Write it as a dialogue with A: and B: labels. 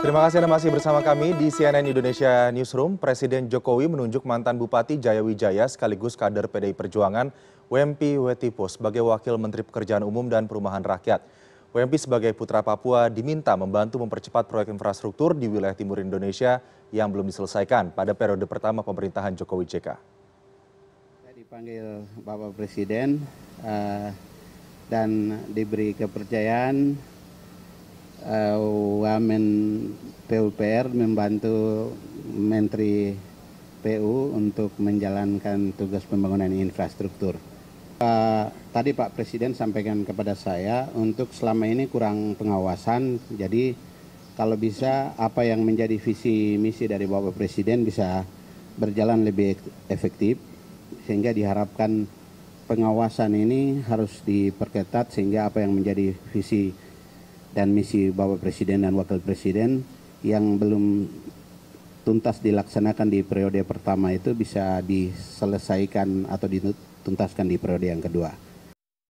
A: Terima kasih Anda masih bersama kami di CNN Indonesia Newsroom. Presiden Jokowi menunjuk mantan Bupati Jayawijaya sekaligus kader PDI Perjuangan, Wempi Wetipo sebagai Wakil Menteri Pekerjaan Umum dan Perumahan Rakyat. Wempi sebagai putra Papua diminta membantu mempercepat proyek infrastruktur di wilayah timur Indonesia yang belum diselesaikan pada periode pertama pemerintahan Jokowi JK.
B: Saya dipanggil Bapak Presiden uh, dan diberi kepercayaan uh, Men PUPR membantu Menteri PU untuk menjalankan tugas pembangunan infrastruktur. Uh, tadi Pak Presiden sampaikan kepada saya untuk selama ini kurang pengawasan, jadi kalau bisa apa yang menjadi visi misi dari Bapak Presiden bisa berjalan lebih efektif, sehingga diharapkan pengawasan ini harus diperketat sehingga apa yang menjadi visi dan misi Bapak Presiden dan Wakil Presiden yang belum tuntas dilaksanakan di periode pertama itu bisa diselesaikan atau dituntaskan di periode yang kedua.